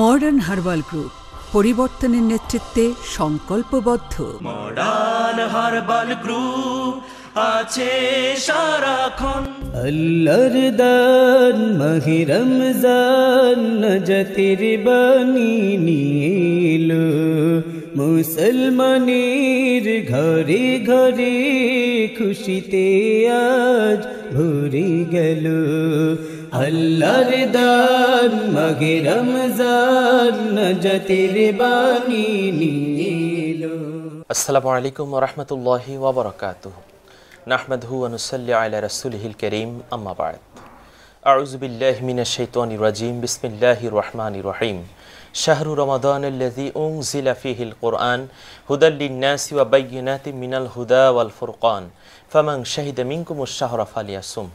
Modern herbal group পরিবর্তনের নেতৃত্বে সংকল্পবদ্ধ মডার্ন হার্বাল গ্রুপ আছে সারাক্ষণ আল্লাহর দান মাহি জান নজতির বাণী নীল মুসলমানের ঘরে ঘরে খুশিতে আজ ভরে গেল আল্লাহর দান মাগে জান নজতির বাণী নীল আসসালামু আলাইকুম রহমতুল্লাহি ওবরাকাতুহু নাহমদু আনুসল্লা রসুলহিল করিম আমাবাদ আউজবিল্লাহ মিনা শৈতানি রাজিম বিসমিল্লাহি রহমান রহিম শাহরু রমাদান উং জিলাফিহিল কোরআন হুদাল্লিনাসি ওয়া বাইনাতি মিনাল হুদা ওয়াল ফুরকান ফামং শাহিদ মিঙ্কুম শাহরা ফালিয়াসুম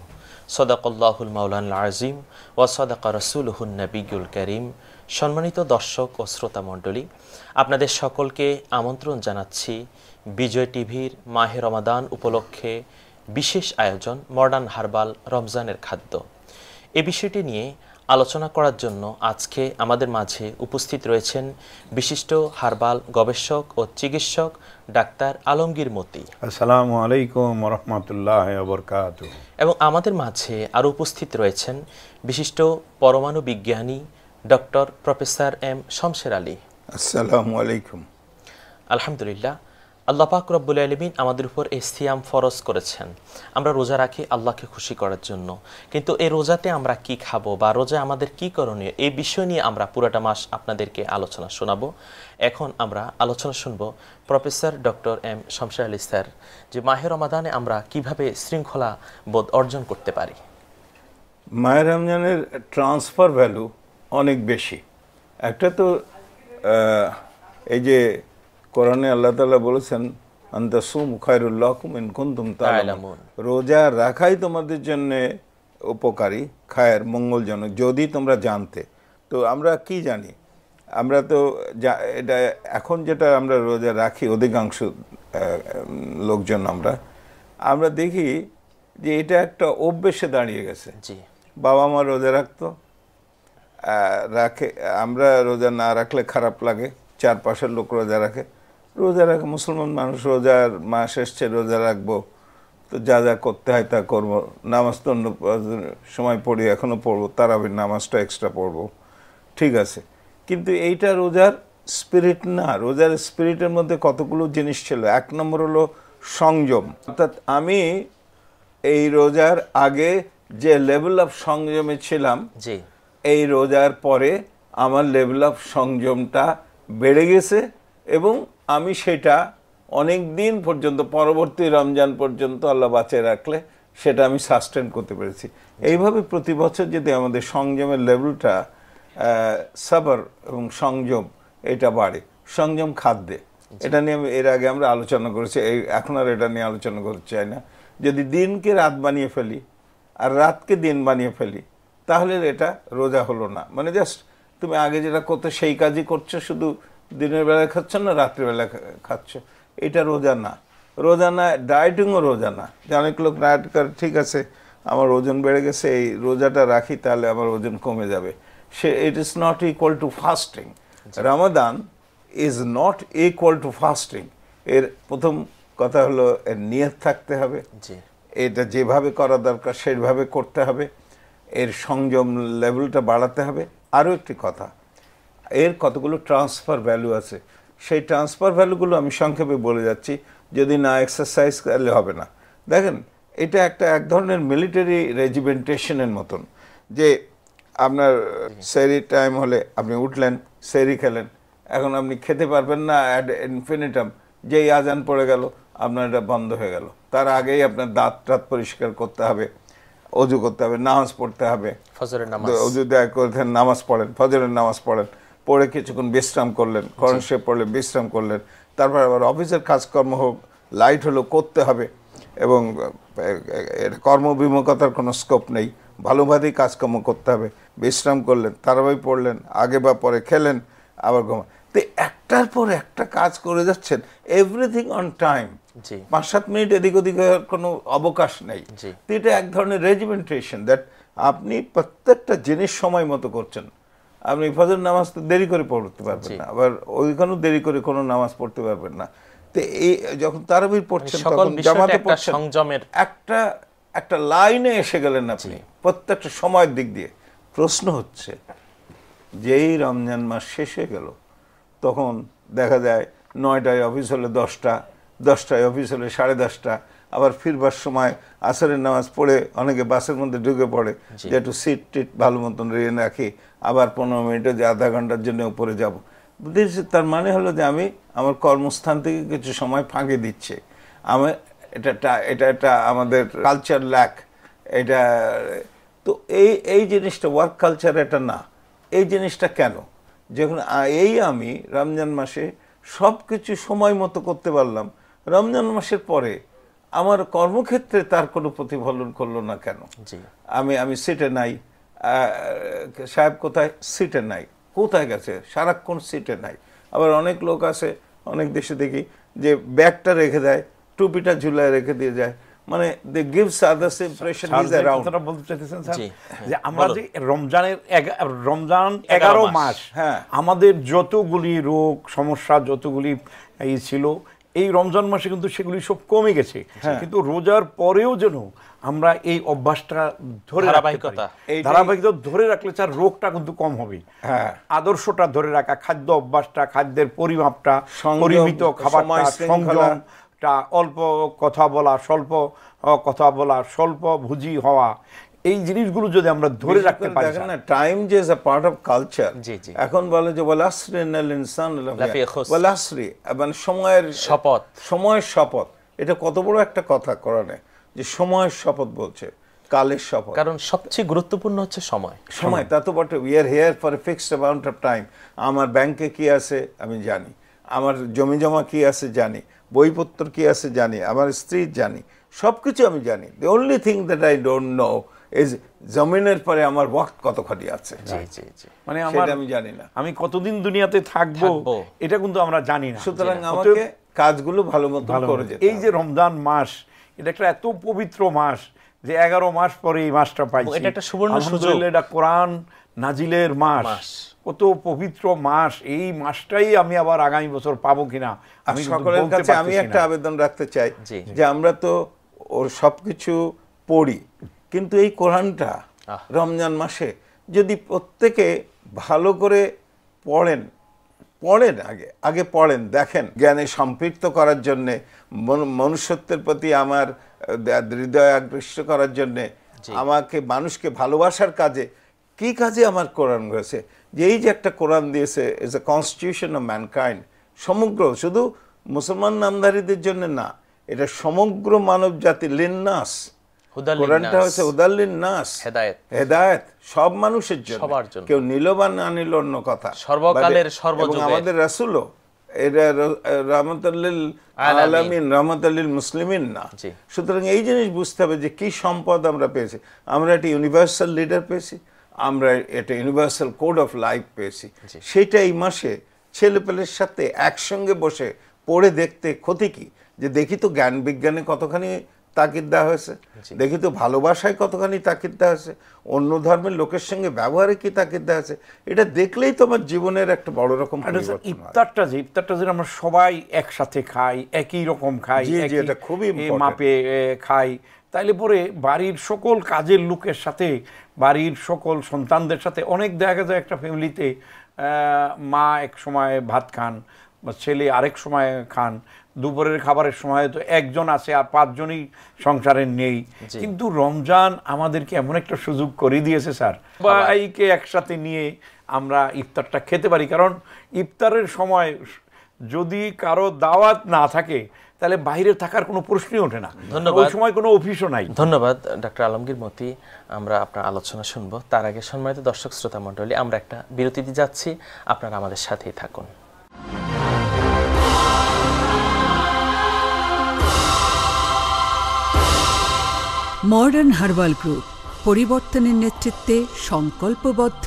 সদাকল্লাহুল মাউলান আজিম ওয়া সদাক রসুলহুল নবিগুল করিম সম্মানিত দর্শক ও শ্রোতা মণ্ডলী আপনাদের সকলকে আমন্ত্রণ জানাচ্ছি বিজয় টিভির মাহে রমাদান উপলক্ষে বিশেষ আয়োজন মডার্ন হার্বাল রমজানের খাদ্য এ বিষয়টি নিয়ে আলোচনা করার জন্য আজকে আমাদের মাঝে উপস্থিত রয়েছেন বিশিষ্ট হার্বাল গবেষক ও চিকিৎসক ডাক্তার আলমগীর মতি আসসালামু আলাইকুম রহমতুল্লাহ এবং আমাদের মাঝে আরও উপস্থিত রয়েছেন বিশিষ্ট পরমাণু বিজ্ঞানী doctor professor M Shamsher Ali আসসালামু আলাইকুম আলহামদুলিল্লাহ আল্লাহ পাক রব্বুল আলমিন আমাদের উপর এই সিয়াম ফরজ করেছেন আমরা রোজা রাখি আল্লাহকে খুশি করার জন্য কিন্তু এই রোজাতে আমরা কি খাবো বা রোজা আমাদের কি করণীয় এই বিষয় নিয়ে আমরা পুরোটা মাস আপনাদেরকে আলোচনা শোনাবো এখন আমরা আলোচনা শুনব professor doctor M Shamsher Ali sir যে মাহের রমাদানে আমরা কিভাবে শৃঙ্খলা বোধ অর্জন করতে পারি মায়ের রমজানের ট্রান্সফার ভ্যালু অনেক বেশি একটা তো এই যে কোরআনে আল্লাহ তালা বলেছেন আন্দাসুম খায়রুল্লাহকুম ইনকুন্তুম তালামুন রোজা রাখাই তোমাদের জন্য উপকারী খায়ের মঙ্গলজনক যদি তোমরা জানতে তো আমরা কি জানি আমরা তো এটা এখন যেটা আমরা রোজা রাখি অধিকাংশ লোকজন আমরা আমরা দেখি যে এটা একটা অভ্যেসে দাঁড়িয়ে গেছে বাবা মা রোজা রাখতো রাখে আমরা রোজা না রাখলে খারাপ লাগে চারপাশের লোক রোজা রাখে রোজা রাখা মুসলমান মানুষ রোজার মাস এসছে রোজা রাখবো তো যা যা করতে হয় তা করবো নামাজ তো অন্য সময় পড়ি এখনও পড়বো তার তারাবির নামাজটা এক্সট্রা পড়বো ঠিক আছে কিন্তু এইটা রোজার স্পিরিট না রোজার স্পিরিটের মধ্যে কতগুলো জিনিস ছিল এক নম্বর হলো সংযম অর্থাৎ আমি এই রোজার আগে যে লেভেল অফ সংযমে ছিলাম এই রোজার পরে আমার লেভেল অফ সংযমটা বেড়ে গেছে এবং আমি সেটা অনেক দিন পর্যন্ত পরবর্তী রমজান পর্যন্ত আল্লাহ বাঁচিয়ে রাখলে সেটা আমি সাস্টেন করতে পেরেছি এইভাবে প্রতি বছর যদি আমাদের সংযমের লেভেলটা সাবার এবং সংযম এটা বাড়ে সংযম খাদ্যে এটা নিয়ে এর আগে আমরা আলোচনা করেছি এই এখন আর এটা নিয়ে আলোচনা করতে চাই না যদি দিনকে রাত বানিয়ে ফেলি আর রাতকে দিন বানিয়ে ফেলি তাহলে এটা রোজা হলো না মানে জাস্ট তুমি আগে যেটা করতে সেই কাজই করছো শুধু দিনের বেলায় খাচ্ছেন না রাত্রিবেলা খাচ্ছ এটা রোজা না রোজা না ডায়েটিংও রোজা না যে অনেক লোক ডায়েট করে ঠিক আছে আমার ওজন বেড়ে গেছে এই রোজাটা রাখি তাহলে আমার ওজন কমে যাবে সে it is not equal to fasting Ramadan is not equal to fasting এর প্রথম কথা হলো এর নিয়ত থাকতে হবে এটা যেভাবে করা দরকার সেইভাবে করতে হবে এর সংযম লেভেলটা বাড়াতে হবে আরও একটি কথা এর কতগুলো ট্রান্সফার ভ্যালু আছে সেই ট্রান্সফার ভ্যালুগুলো আমি সংক্ষেপে বলে যাচ্ছি যদি না এক্সারসাইজ করলে হবে না দেখেন এটা একটা এক ধরনের মিলিটারি রেজিমেন্টেশনের মতন যে আপনার সেরি টাইম হলে আপনি উঠলেন সেরি খেলেন এখন আপনি খেতে পারবেন না অ্যাড ইনফিনিটাম যেই আজান পড়ে গেল আপনার এটা বন্ধ হয়ে গেল তার আগেই আপনার দাঁত টাত পরিষ্কার করতে হবে অজু করতে হবে নামাজ পড়তে হবে ফজরের নামাজ অজু দেয় নামাজ পড়েন ফজরের নামাজ পড়েন পড়ে কিছুক্ষণ বিশ্রাম করলেন করণ আচ্ছা। সে পড়লে বিশ্রাম করলেন তারপর আবার অফিসের কাজকর্ম হোক লাইট হলো করতে হবে এবং কর্মবিমুখতার কোনো স্কোপ নেই ভালোভাবেই কাজকর্ম করতে হবে বিশ্রাম করলেন তারাবাই পড়লেন আগে বা পরে খেলেন আবার ঘুমা তো একটার পর একটা কাজ করে যাচ্ছেন এভরিথিং অন টাইম পাঁচ সাত মিনিট এদিক ওদিক কোনো অবকাশ নেই তো এটা এক ধরনের রেজিমেন্টেশন দ্যাট আপনি প্রত্যেকটা জিনিস সময় মতো করছেন আপনি ফজর নামাজ তো দেরি করে পড়তে পারবেন না আবার ওইখানেও দেরি করে কোনো নামাজ পড়তে পারবেন না তো এই যখন তারাবির মানে পড়ছেন তখন জামাতে পড়ছেন সংযমের একটা একটা লাইনে এসে গেলেন আপনি প্রত্যেকটা সময়ের দিক দিয়ে প্রশ্ন হচ্ছে যেই রমজান মাস শেষ হয়ে গেল তখন দেখা যায় নয়টায় অফিস হলে দশটা দশটায় অফিস হলে সাড়ে দশটা আবার ফিরবার সময় আসরের নামাজ পড়ে অনেকে বাসের মধ্যে ঢুকে পড়ে যে একটু সিট টিট ভালো মতন রেয়ে রাখি আবার পনেরো মিনিটে যে আধা ঘন্টার জন্য উপরে যাব তার মানে হলো যে আমি আমার কর্মস্থান থেকে কিছু সময় ফাঁকে দিচ্ছে আমি এটা এটা একটা আমাদের কালচার ল্যাক এটা তো এই এই জিনিসটা ওয়ার্ক কালচার এটা না এই জিনিসটা কেন যখন এই আমি রমজান মাসে সব কিছু সময় মতো করতে পারলাম রমজান মাসের পরে আমার কর্মক্ষেত্রে তার কোনো প্রতিফলন করলো না কেন আমি আমি সিটে নাই সাহেব কোথায় সিটে নাই কোথায় গেছে সারাক্ষণ সিটে নাই আবার অনেক লোক আছে অনেক দেশে দেখি যে ব্যাগটা রেখে দেয় টুপিটা ঝুলায় রেখে দিয়ে যায় মানে they gives others impression is around আপনারা বলতে চাইতেছেন স্যার যে হ্যাঁ, আমরা যে রমজানের রমজান 11 মাস হ্যাঁ আমাদের যতগুলি রোগ সমস্যা যতগুলি এই ছিল এই রমজান মাসে কিন্তু সেগুলি সব কমে গেছে হ্যাঁ। কিন্তু রোজার পরেও যেন আমরা এই অভ্যাসটা ধরে ধারাবাহিকতা এই ধারাবাহিকতা ধরে রাখলে তার রোগটা কিন্তু কম হবে হ্যাঁ। আদর্শটা ধরে রাখা খাদ্য অভ্যাসটা খাদ্যের পরিমাপটা পরিমিত খাবার সংযম অল্প কথা বলা স্বল্প কথা বলা স্বল্প ভুজি হওয়া এই জিনিসগুলো যদি আমরা ধরে রাখতে পারি দেখেন না টাইম যে is a part of culture এখন বলে যে ওয়াল আসরি নাল ইনসান ওয়াল আসরি মানে সময়ের শপথ সময়ের শপথ এটা কত বড় একটা কথা কোরআনে যে সময়ের শপথ বলছে কালের শপথ কারণ সবচেয়ে গুরুত্বপূর্ণ হচ্ছে সময় সময় তা তো বটে we are here for a fixed amount of time আমার ব্যাংকে কি আছে আমি জানি আমার জমি জমা কি আছে জানি বইপত্র কি আছে জানি আমার স্ত্রীর জানি সব কিছু আমি জানি the only thing that I don't know জমিনের পরে আমার ওয়াক্ত কতখানি আছে হ্যাঁ। মানে আমি জানি না আমি কতদিন দুনিয়াতে থাকবো এটা কিন্তু আমরা জানি না সুতরাং আমাকে কাজগুলো ভালো মতো করে এই যে রমজান মাস এটা একটা এত পবিত্র মাস যে এগারো মাস পরে এই মাসটা পাইছি এটা একটা সুবর্ণ সুযোগ এটা কোরআন নাজিলের মাস কত পবিত্র মাস এই মাসটাই আমি আবার আগামী বছর পাবো কিনা আমি সকলের কাছে আমি একটা আবেদন রাখতে চাই যে আমরা তো ওর সবকিছু পড়ি কিন্তু এই কোরআনটা রমজান মাসে যদি প্রত্যেকে ভালো করে পড়েন পড়েন আগে আগে পড়েন দেখেন জ্ঞানে সম্পৃক্ত করার জন্যে মনুষ্যত্বের প্রতি আমার হৃদয় আকৃষ্ট করার জন্যে আমাকে মানুষকে ভালোবাসার কাজে কি কাজে আমার কোরআন রয়েছে যে এই যে একটা কোরআন দিয়েছে is a constitution of mankind সমগ্র শুধু মুসলমান নামধারীদের জন্য না এটা সমগ্র মানব জাতি লিন্নাস কোরআনটা হচ্ছে হুদাল্লিন নাস হেদায়েত হেদায়েত সব মানুষের জন্য সবার জন্য কেউ নিল বা না নিল অন্য কথা সর্বকালের আমাদের রাসূলও এটা রহমতুল্লিল আলামিন রহমতুল্লিল মুসলিমিন না সুতরাং এই জিনিস বুঝতে হবে যে কি সম্পদ আমরা পেয়েছি আমরা একটা ইউনিভার্সাল লিডার পেয়েছি আমরা এটা ইউনিভার্সাল কোড অফ লাইফ পেয়েছি সেটা এই মাসে ছেলেপেলের সাথে একসঙ্গে বসে পড়ে দেখতে ক্ষতি কি যে দেখি তো জ্ঞান বিজ্ঞানে কতখানি তাকিদ দেওয়া হয়েছে দেখি তো ভালোবাসায় কতখানি তাকিদ দেওয়া হয়েছে অন্য ধর্মের লোকের সঙ্গে ব্যবহারে কি তাকিদ দেওয়া হয়েছে এটা দেখলেই তোমার জীবনের একটা বড় রকম ইফতারটা যে ইফতারটা যে আমরা সবাই একসাথে খাই একই রকম খাই এটা খুবই মাপে খাই তাইলে পরে বাড়ির সকল কাজের লোকের সাথে বাড়ির সকল সন্তানদের সাথে অনেক দেখা যায় একটা ফ্যামিলিতে মা এক সময় ভাত খান ছেলে আরেক সময় খান দুপুরের খাবারের সময় তো একজন আছে আর পাঁচজনই সংসারে নেই কিন্তু রমজান আমাদেরকে এমন একটা সুযোগ করে দিয়েছে স্যার বাইকে একসাথে নিয়ে আমরা ইফতারটা খেতে পারি কারণ ইফতারের সময় যদি কারো দাওয়াত না থাকে তাহলে বাইরে থাকার কোনো প্রশ্নই ওঠে না ধন্যবাদ ওই সময় কোনো অফিসও নাই ধন্যবাদ ডক্টর আলমগীর মতি আমরা আপনার আলোচনা শুনবো তার আগে সম্মানিত দর্শক শ্রোতা মণ্ডলী আমরা একটা বিরতিতে যাচ্ছি আপনারা আমাদের সাথেই থাকুন মডার্ন হার্বাল গ্রুপ পরিবর্তনের নেতৃত্বে সংকল্পবদ্ধ